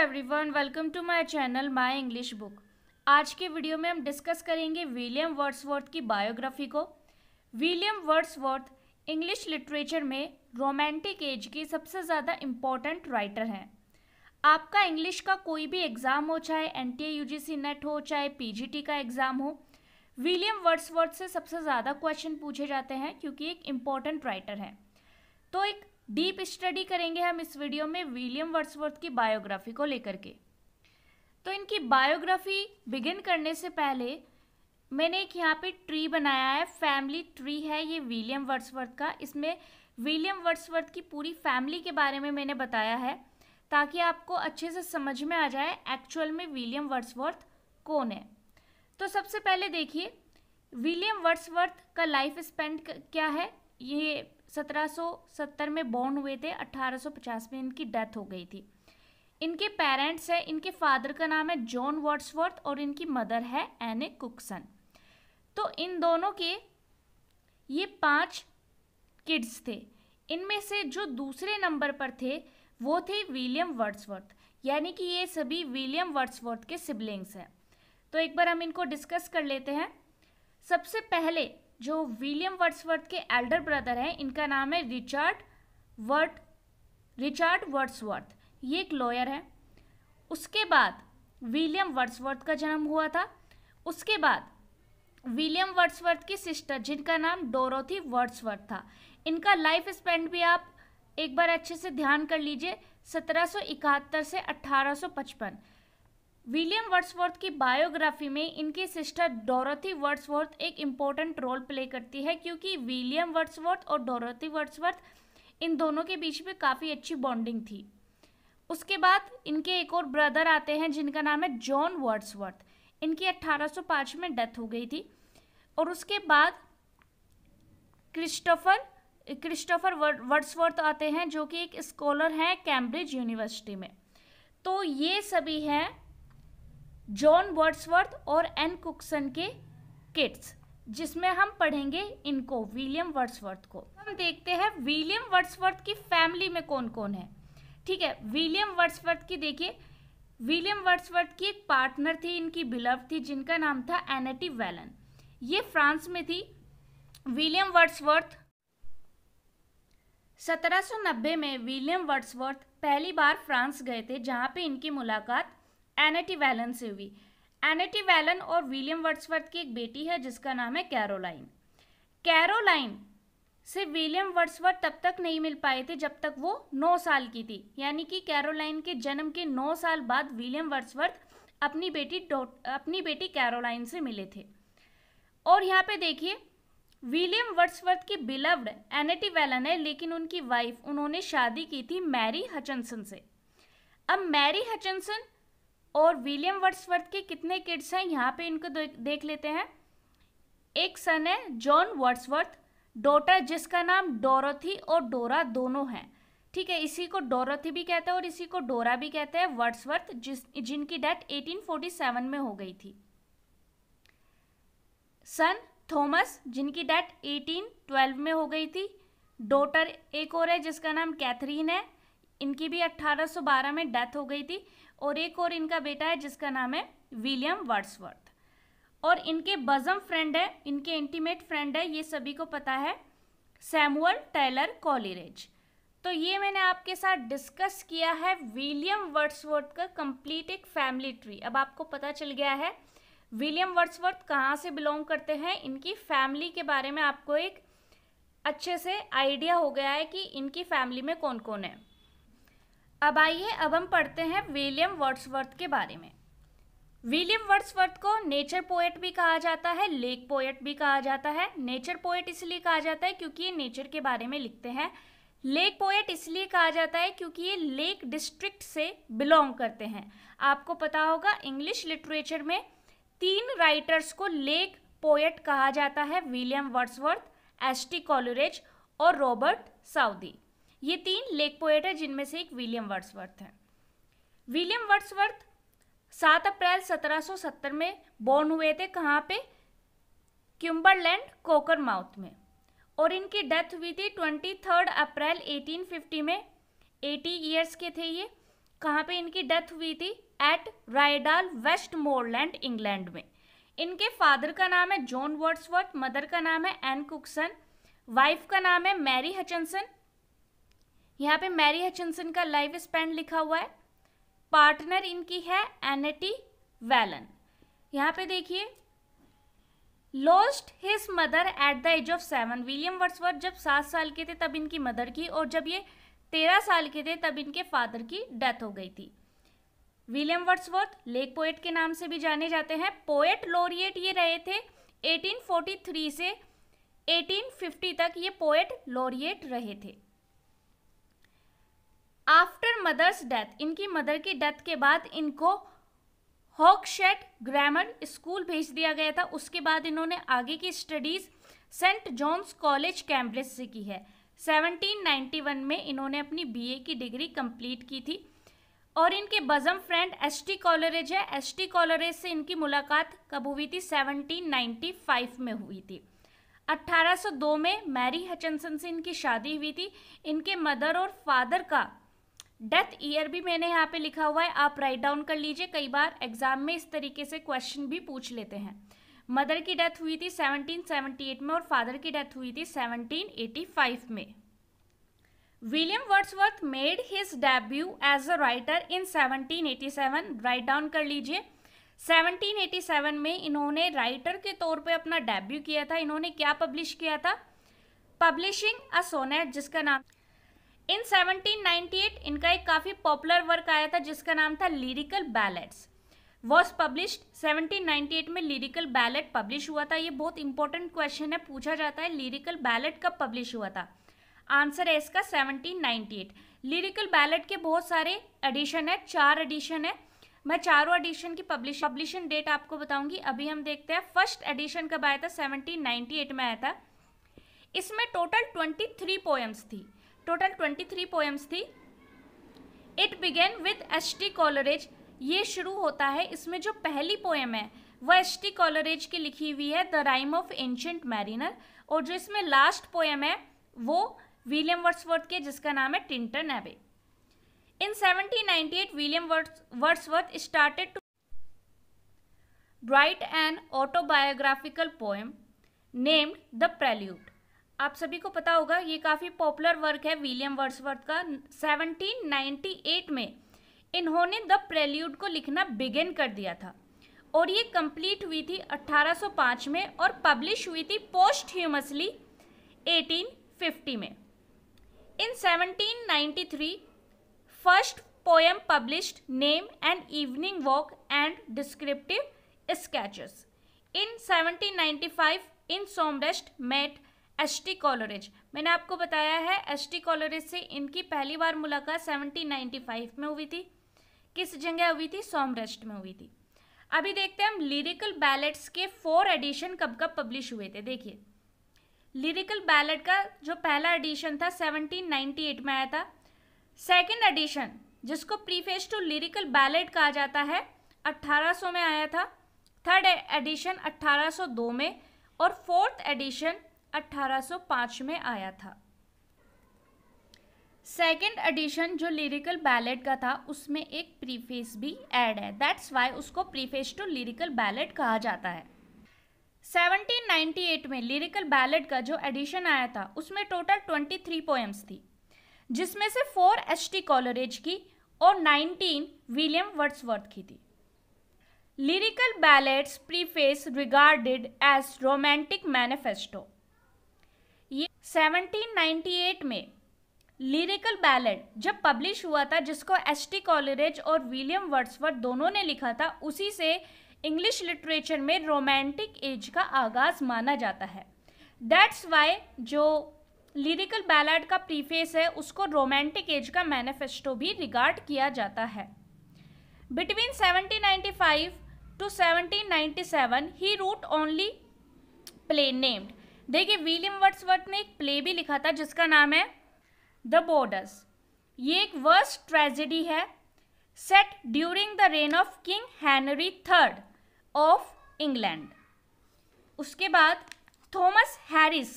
everyone welcome to my channel my English book आज के video में हम डिस्कस करेंगे विलियम वर्ड्सवर्थ की बायोग्राफी को विलियम वर्ड्सवर्थ इंग्लिश लिटरेचर में रोमांटिक एज के सबसे ज़्यादा इम्पॉर्टेंट राइटर हैं आपका इंग्लिश का कोई भी एग्ज़ाम हो चाहे एन टी नेट हो चाहे पी का एग्ज़ाम हो विलियम वर्ड्सवर्थ से सबसे ज़्यादा क्वेश्चन पूछे जाते हैं क्योंकि एक इम्पॉर्टेंट राइटर हैं तो एक डीप स्टडी करेंगे हम इस वीडियो में विलियम वर्ड्सवर्थ की बायोग्राफी को लेकर के तो इनकी बायोग्राफी बिगिन करने से पहले मैंने एक यहाँ पे ट्री बनाया है फैमिली ट्री है ये विलियम वर्ड्सवर्थ का इसमें विलियम वर्ड्सवर्थ की पूरी फैमिली के बारे में मैंने बताया है ताकि आपको अच्छे से समझ में आ जाए एक्चुअल में विलियम वर्ड्सवर्थ कौन है तो सबसे पहले देखिए विलियम वर्ड्सवर्थ का लाइफ स्पेंड क्या है ये 1770 में बॉर्न हुए थे 1850 में इनकी डेथ हो गई थी इनके पेरेंट्स हैं इनके फादर का नाम है जॉन वर्ड्सवर्थ और इनकी मदर है एने कुकसन तो इन दोनों के ये पांच किड्स थे इनमें से जो दूसरे नंबर पर थे वो थे विलियम वर्ड्सवर्थ यानी कि ये सभी विलियम वर्ड्सवर्थ के सिबलिंग्स हैं तो एक बार हम इनको डिस्कस कर लेते हैं सबसे पहले जो विलियम वर्ड्सवर्थ के एल्डर ब्रदर हैं इनका नाम है रिचर्ड वर्ड रिचर्ड वर्ड्सवर्थ ये एक लॉयर है उसके बाद विलियम वर्ड्सवर्थ का जन्म हुआ था उसके बाद विलियम वर्ड्सवर्थ की सिस्टर जिनका नाम डोरोथी वर्ड्सवर्थ था इनका लाइफ स्पेंड भी आप एक बार अच्छे से ध्यान कर लीजिए सत्रह से अट्ठारह विलियम वर्ड्सवर्थ की बायोग्राफी में इनकी सिस्टर डोरोथी वर्ड्सवर्थ एक इम्पोर्टेंट रोल प्ले करती है क्योंकि विलियम वर्ड्सवर्थ और डोरोथी वर्ड्सवर्थ इन दोनों के बीच में काफ़ी अच्छी बॉन्डिंग थी उसके बाद इनके एक और ब्रदर आते हैं जिनका नाम है जॉन वर्ड्सवर्थ इनकी 1805 में डेथ हो गई थी और उसके बाद क्रिस्टोफर क्रिस्टोफर वर्ड्सवर्थ आते हैं जो कि एक स्कॉलर हैं कैम्ब्रिज यूनिवर्सिटी में तो ये सभी हैं जॉन वर्ड्सवर्थ और एन कुकसन के किट्स जिसमें हम पढ़ेंगे इनको विलियम वर्ड्सवर्थ को हम देखते हैं विलियम वर्ड्सवर्थ की फैमिली में कौन कौन है ठीक है विलियम वर्ड्सवर्थ की देखिए विलियम वर्ड्सवर्थ की एक पार्टनर थी इनकी बिलव थी जिनका नाम था एनेटी वैलन ये फ्रांस में थी विलियम वर्ड्सवर्थ 1790 में विलियम वर्ड्सवर्थ पहली बार फ्रांस गए थे जहाँ पे इनकी मुलाकात एनेटी वैलन से हुई एनेटी वैलन और विलियम वर्ड्सवर्थ की एक बेटी है जिसका नाम है कैरोलाइन कैरोलाइन से विलियम वर्ड्सवर्थ तब तक नहीं मिल पाए थे जब तक वो नौ साल की थी यानी कि कैरोलाइन के जन्म के नौ साल बाद विलियम वर्ड्सवर्थ अपनी बेटी अपनी बेटी कैरोलाइन से मिले थे और यहाँ पे देखिए विलियम वर्ड्सवर्थ की बिलव्ड एनेटी वैलन है लेकिन उनकी वाइफ उन्होंने शादी की थी मैरी हचनसन से अब मैरी हचनसन और विलियम वर्ड्सवर्थ के कितने किड्स हैं यहाँ पे इनको देख लेते हैं एक सन है जॉन वर्ड्सवर्थ डॉटर जिसका नाम डोरोथी और डोरा दोनों हैं ठीक है इसी को डोरोथी भी कहते हैं और इसी को डोरा भी कहते हैं वर्ड्सवर्थ जिस जिनकी डेथ 1847 में हो गई थी सन थॉमस जिनकी डेथ 1812 में हो गई थी डॉटर एक और है जिसका नाम कैथरीन है इनकी भी 1812 में डेथ हो गई थी और एक और इनका बेटा है जिसका नाम है विलियम वर्ड्सवर्थ और इनके बजम फ्रेंड है इनके इंटीमेट फ्रेंड है ये सभी को पता है सैमुअल टेलर कॉलेज तो ये मैंने आपके साथ डिस्कस किया है विलियम वर्ड्सवर्थ का कंप्लीट एक फैमिली ट्री अब आपको पता चल गया है विलियम वर्ड्सवर्थ कहाँ से बिलोंग करते हैं इनकी फैमिली के बारे में आपको एक अच्छे से आइडिया हो गया है कि इनकी फैमिली में कौन कौन है अब आइए अब हम पढ़ते हैं विलियम वर्ड्सवर्थ के बारे में विलियम वर्ड्सवर्थ को नेचर पोएट भी कहा जाता है लेक पोएट भी कहा जाता है नेचर पोएट इसलिए कहा जाता है क्योंकि ये नेचर के बारे में लिखते हैं लेक पोएट इसलिए कहा जाता है क्योंकि ये लेक डिस्ट्रिक्ट से बिलोंग करते हैं आपको पता होगा इंग्लिश लिटरेचर में तीन राइटर्स को लेक पोएट कहा जाता है William Wordsworth S T Coleridge और रॉबर्ट साउदी ये तीन लेक पोएट है जिनमें से एक विलियम वर्ड्सवर्थ है विलियम वर्ड्सवर्थ सात अप्रैल 1770 में बॉर्न हुए थे कहाँ पे क्यूम्बरलैंड कोकर माउथ में और इनकी डेथ हुई थी ट्वेंटी थर्ड अप्रैल 1850 में 80 ईयर्स के थे ये कहाँ पे इनकी डेथ हुई थी at Rydal Westmorland England में इनके फादर का नाम है जॉन वर्ड्सवर्थ मदर का नाम है एन कुकसन वाइफ का नाम है मैरी हचनसन यहाँ पे मैरी हचिनसन का लाइफ स्पैंड लिखा हुआ है पार्टनर इनकी है एनेटी वैलन यहाँ पे देखिए lost his mother at the age of seven William Wordsworth जब सात साल के थे तब इनकी मदर की और जब ये तेरह साल के थे तब इनके फादर की डेथ हो गई थी विलियम वर्ड्सवर्थ लेक पोएट के नाम से भी जाने जाते हैं पोएट लोरिएट ये रहे थे 1843 से 1850 तक ये पोएट लॉरिएट रहे थे आफ्टर मदर्स डेथ इनकी मदर की डेथ के बाद इनको हॉकशेट ग्रामर स्कूल भेज दिया गया था उसके बाद इन्होंने आगे की studies Saint John's College Cambridge से की है 1791 में इन्होंने अपनी बीए की डिग्री कंप्लीट की थी और इनके bosom friend S T Coleridge है एस टी कॉलरेज से इनकी मुलाकात कब हुई थी 1795 में हुई थी 1802 में मैरी हचनसन से इनकी शादी हुई थी इनके मदर और फादर का डेथ ईयर भी मैंने यहाँ पे लिखा हुआ है आप राइट डाउन कर लीजिए कई बार एग्जाम में इस तरीके से क्वेश्चन भी पूछ लेते हैं मदर की डेथ हुई थी 1778 में और फादर की डेथ हुई थी 1785 में William Wordsworth made his debut as a writer in 1787 write down कर लीजिए 1787 में इन्होंने राइटर के तौर पे अपना डेब्यू किया था इन्होंने क्या पब्लिश किया था पब्लिशिंग अ सोनेट जिसका नाम इन 1798 इनका एक काफ़ी पॉपुलर वर्क आया था जिसका नाम था लिरिकल बैलेट्स वॉज पब्लिश्ड 1798 में लिरिकल बैलेट पब्लिश हुआ था ये बहुत इंपॉर्टेंट क्वेश्चन है पूछा जाता है लिरिकल बैलेट कब पब्लिश हुआ था आंसर है इसका 1798 लिरिकल बैलेट के बहुत सारे एडिशन है चार एडिशन है मैं चारों एडिशन की पब्लिश पब्लिशन डेट आपको बताऊंगी अभी हम देखते हैं फर्स्ट एडिशन कब आया था 1798 में आया था इसमें टोटल 23 पोएम्स थी टोटल ट्वेंटी थ्री पोएम्स थी it began with S T Coleridge ये शुरू होता है इसमें जो पहली पोएम है वह एस टी कॉलरेज की लिखी हुई है the rime of ancient mariner और जो इसमें लास्ट पोएम है वो विलियम वर्ड्सवर्थ के जिसका नाम है Tintern Abbey in 1798 William Wordsworth started to write an autobiographical poem named the prelude आप सभी को पता होगा ये काफ़ी पॉपुलर वर्क है विलियम वर्ड्सवर्थ का 1798 में इन्होंने द प्रेल्यूड को लिखना बिगिन कर दिया था और ये कंप्लीट हुई थी 1805 में और पब्लिश हुई थी पोस्ट ह्यूमसली 1850 में in 1793 first poem published name and evening walk and descriptive sketches in 1795 in Somerset met S T Coleridge मैंने आपको बताया है एस टी कॉलोरेज से इनकी पहली बार मुलाकात सेवनटीन नाइन्टी फाइव में हुई थी किस जगह हुई थी सोमरेस्ट में हुई थी अभी देखते हैं हम लिरिकल बैलेट्स के फोर एडिशन कब कब पब्लिश हुए थे देखिए लिरिकल बैलेट का जो पहला एडिशन था 1798 में आया था सेकंड एडिशन जिसको प्रीफेस टू लिरिकल बैलेट कहा जाता है 1800 में आया था थर्ड एडिशन 1802 में और फोर्थ एडिशन 1805 में आया था सेकेंड एडिशन जो लिरिकल बैलेट का था उसमें एक प्रीफेस भी ऐड है दैट्स वाई उसको प्रीफेस टू लिरिकल बैलेट कहा जाता है 1798 में लिरिकल बैलेट का जो एडिशन आया था उसमें टोटल 23 पोएम्स थी जिसमें से फोर एस टी कॉलरेज की और 19 विलियम वर्ड्सवर्थ की थी lyrical ballads preface regarded as romantic manifesto ये 1798 में लिरिकल बैलेड जब पब्लिश हुआ था जिसको एस टी कॉलरेज और विलियम वर्ड्सवर्थ दोनों ने लिखा था उसी से इंग्लिश लिटरेचर में रोमांटिक एज का आगाज माना जाता है दैट्स वाई जो लिरिकल बैलेट का प्रीफेस है उसको रोमांटिक एज का मैनिफेस्टो भी रिगार्ड किया जाता है बिटवीन 1795 टू 1797 ही रूट ओनली प्ले नेम्ड देखिए विलियम वर्ड्सवर्थ ने एक प्ले भी लिखा था जिसका नाम है द बोर्डर्स ये एक वर्स्ट ट्रेजिडी है set during the reign of King Henry third of England उसके बाद Thomas Harris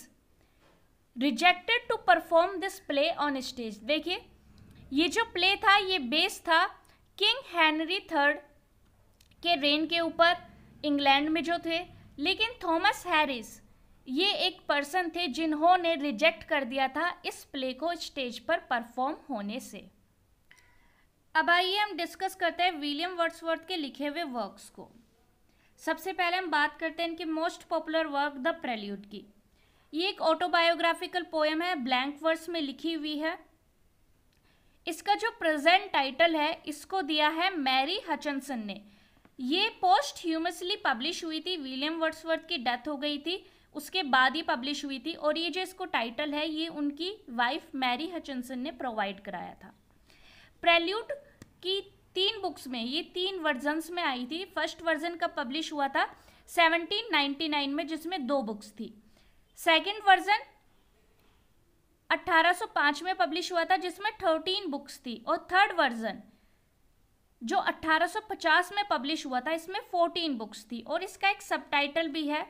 rejected to perform this play on stage देखिए ये जो प्ले था ये बेस था किंग हैनरी थर्ड के रेन के ऊपर इंग्लैंड में जो थे लेकिन थॉमस हैरिस ये एक पर्सन थे जिन्होंने रिजेक्ट कर दिया था इस प्ले को स्टेज पर परफॉर्म होने से अब आइए हम डिस्कस करते हैं विलियम वर्ड्सवर्थ के लिखे हुए वर्क्स को सबसे पहले हम बात करते हैं इनके most popular work the prelude की ये एक ऑटोबायोग्राफिकल पोएम है ब्लैंक वर्स में लिखी हुई है इसका जो प्रेजेंट टाइटल है इसको दिया है मैरी हचनसन ने ये पोस्ट ह्यूमसली पब्लिश हुई थी विलियम वर्ड्सवर्थ की डेथ हो गई थी उसके बाद ही पब्लिश हुई थी और ये जो इसको टाइटल है ये उनकी वाइफ मैरी हचनसन ने प्रोवाइड कराया था प्रेल्यूड की तीन बुक्स में ये तीन वर्जन्स में आई थी फर्स्ट वर्जन का पब्लिश हुआ था 1799 में जिसमें दो बुक्स थी सेकंड वर्जन 1805 में पब्लिश हुआ था जिसमें थर्टीन बुक्स थी और थर्ड वर्जन जो 1850 में पब्लिश हुआ था इसमें 14 बुक्स थी और इसका एक सबटाइटल भी है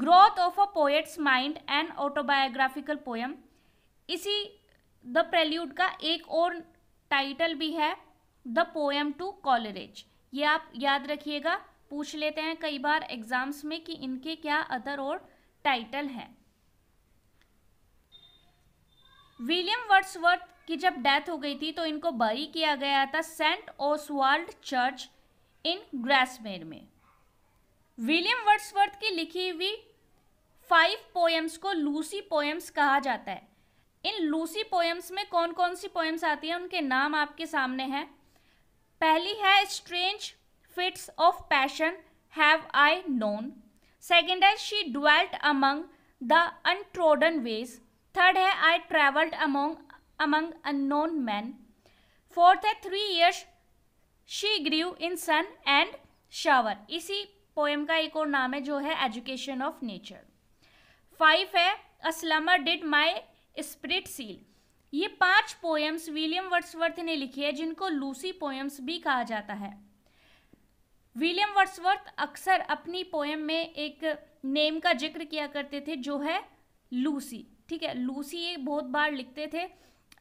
growth of a poet's mind and autobiographical poem इसी द प्रेल्यूड का एक और टाइटल भी है द पोएम टू कॉलरेज ये आप याद रखिएगा पूछ लेते हैं कई बार एग्जाम्स में कि इनके क्या अदर और टाइटल हैं विलियम वर्ड्सवर्थ की जब डेथ हो गई थी तो इनको बरी किया गया था Saint Oswald church in Grasmere में विलियम वर्ड्सवर्थ की लिखी हुई फाइव पोएम्स को लूसी पोएम्स कहा जाता है इन लूसी पोएम्स में कौन कौन सी पोएम्स आती हैं उनके नाम आपके सामने हैं पहली है strange fits of passion have I known second है she dwelt among the untrodden ways third है I travelled among among unknown man fourth है three years she grew in sun and shower इसी पोएम का एक और नाम है जो है एजुकेशन ऑफ नेचर फाइव है a did my spirit seal ये पांच पोएम्स विलियम वर्ड्सवर्थ ने लिखी है जिनको लूसी पोएम्स भी कहा जाता है विलियम वर्ड्सवर्थ अक्सर अपनी पोएम में एक नेम का जिक्र किया करते थे जो है लूसी ठीक है लूसी ये बहुत बार लिखते थे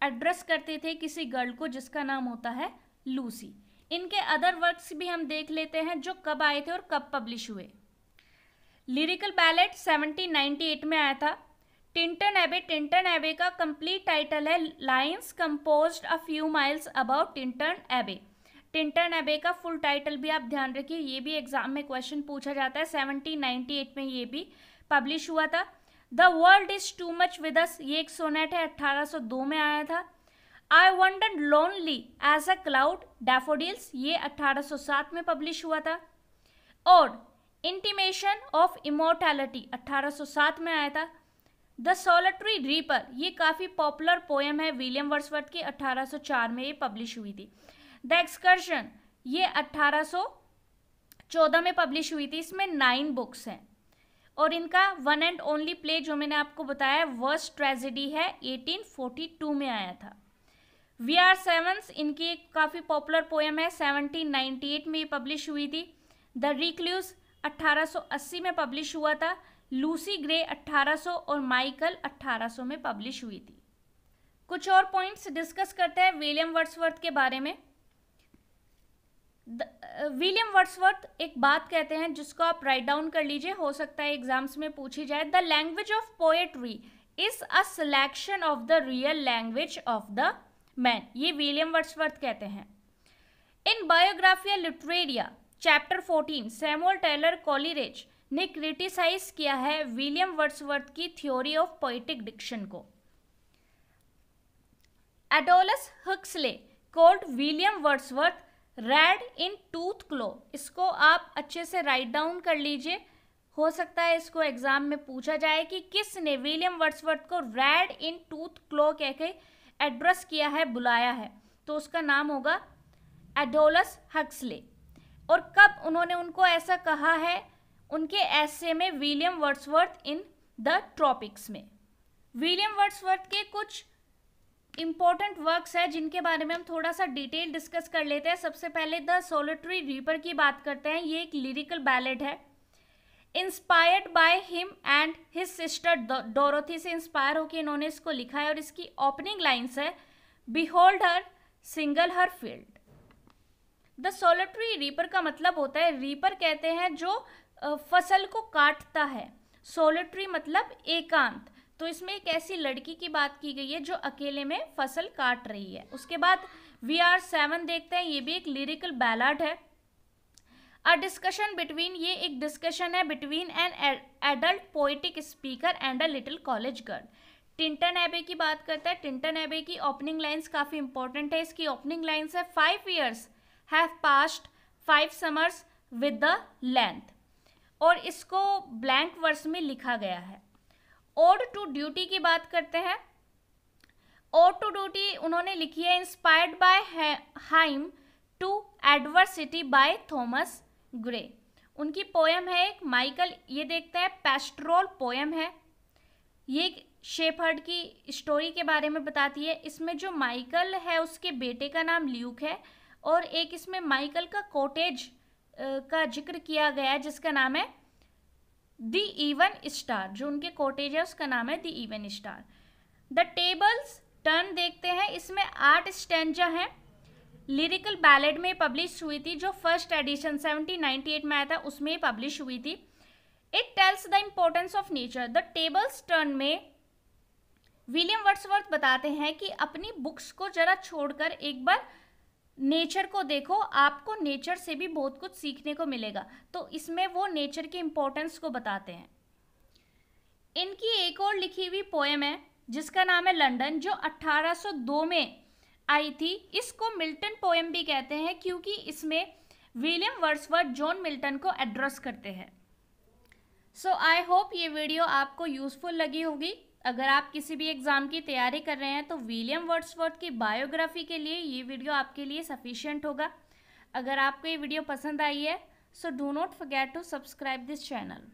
एड्रेस करते थे किसी गर्ल को जिसका नाम होता है लूसी इनके अदर वर्क्स भी हम देख लेते हैं जो कब आए थे और कब पब्लिश हुए लिरिकल बैलेट 1798 में आया था टिंटन एबे टिंटन एबे का कंप्लीट टाइटल है lines composed a few miles about Tintern Abbey Tintern Abbey का फुल टाइटल भी आप ध्यान रखिए ये भी एग्जाम में क्वेश्चन पूछा जाता है 1798 में ये भी पब्लिश हुआ था the world is too much with us ये एक सोनेट है 1802 में आया था I and lonely as a cloud daffodils ये 1807 में पब्लिश हुआ था और इंटीमेशन ऑफ इमोर्टैलिटी 1807 में आया था द सोलट्री रीपर ये काफ़ी पॉपुलर पोएम है विलियम वर्सवर्थ की 1804 में ये पब्लिश हुई थी द एक्सकर्शन ये 1814 में पब्लिश हुई थी इसमें नाइन बुक्स हैं और इनका वन एंड ओनली प्ले जो मैंने आपको बताया वर्स्ट ट्रेजिडी है 1842 में आया था वी आर सेवंस इनकी एक काफ़ी पॉपुलर पोएम है 1798 में ये पब्लिश हुई थी द रिक्ल्यूज 1880 में पब्लिश हुआ था लूसी ग्रे 1800 और माइकल 1800 में पब्लिश हुई थी कुछ और पॉइंट्स डिस्कस करते हैं विलियम वर्ड्सवर्थ के बारे में विलियम वर्ड्सवर्थ एक बात कहते हैं जिसको आप राइट डाउन कर लीजिए हो सकता है एग्जाम्स में पूछी जाए the language of poetry is a selection of the real language of the man ये विलियम वर्ड्सवर्थ कहते हैं in Biographia Literaria chapter 14 Samuel Taylor Coleridge ने क्रिटिसाइज किया है विलियम वर्ड्सवर्थ की थ्योरी ऑफ पोइटिक डिक्शन को एडोलस Huxley called William Wordsworth red in tooth claw इसको आप अच्छे से राइट डाउन कर लीजिए हो सकता है इसको एग्जाम में पूछा जाए कि किसने विलियम वर्ड्सवर्थ को रेड इन टूथ क्लो कह के एड्रेस किया है बुलाया है तो उसका नाम होगा एडोलस हक्सले और कब उन्होंने उनको ऐसा कहा है उनके ऐसे में William Wordsworth in the tropics में विलियम वर्ड्सवर्थ के कुछ इम्पॉर्टेंट वर्क्स है जिनके बारे में हम थोड़ा सा डिटेल डिस्कस कर लेते हैं सबसे पहले द सोलिट्री रीपर की बात करते हैं ये एक लिरिकल बैलेड है inspired by him and his sister Dorothy से इंस्पायर होकर इन्होंने इसको लिखा है और इसकी ओपनिंग लाइन्स है behold her single her field the solitary reaper का मतलब होता है रीपर कहते हैं जो फसल को काटता है सोलट्री मतलब एकांत तो इसमें एक ऐसी लड़की की बात की गई है जो अकेले में फसल काट रही है उसके बाद वी आर सेवन देखते हैं ये भी एक लिरिकल बैलाड है अ डिस्कशन बिटवीन ये एक डिस्कशन है between an adult poetic speaker and a little college girl Tintern Abbey की बात करता है टिंटन एबे की ओपनिंग लाइंस काफ़ी इंपॉर्टेंट है इसकी ओपनिंग लाइंस है five years have past five summers with the length और इसको ब्लैंक वर्स में लिखा गया है ओड टू ड्यूटी की बात करते हैं ओड टू ड्यूटी उन्होंने लिखी है inspired by hymn to adversity by Thomas Gray उनकी पोएम है एक माइकल ये देखता है पेस्ट्रोल पोएम है ये शेफर्ड की स्टोरी के बारे में बताती है इसमें जो माइकल है उसके बेटे का नाम ल्यूक है और एक इसमें माइकल का कॉटेज का जिक्र किया गया है जिसका नाम है द इवन स्टार जो उनके कॉटेज है उसका नाम है the even star the tables turn देखते हैं इसमें आठ स्टेंजा हैं लिरिकल बैलेड में पब्लिश हुई थी जो फर्स्ट एडिशन 1798 में आया था उसमें पब्लिश हुई थी it tells the importance of nature the tables turn में विलियम वर्ड्सवर्थ बताते हैं कि अपनी बुक्स को जरा छोड़कर एक बार नेचर को देखो आपको नेचर से भी बहुत कुछ सीखने को मिलेगा तो इसमें वो नेचर के इम्पोर्टेंस को बताते हैं इनकी एक और लिखी हुई पोएम है जिसका नाम है लंदन जो 1802 में आई थी इसको मिल्टन पोएम भी कहते हैं क्योंकि इसमें विलियम वर्सवर्थ जॉन मिल्टन को एड्रेस करते हैं सो आई होप ये वीडियो आपको यूज़फुल लगी होगी अगर आप किसी भी एग्ज़ाम की तैयारी कर रहे हैं तो विलियम वर्ड्सवर्थ की बायोग्राफी के लिए ये वीडियो आपके लिए सफिशियंट होगा अगर आपको ये वीडियो पसंद आई है so do not forget to subscribe this channel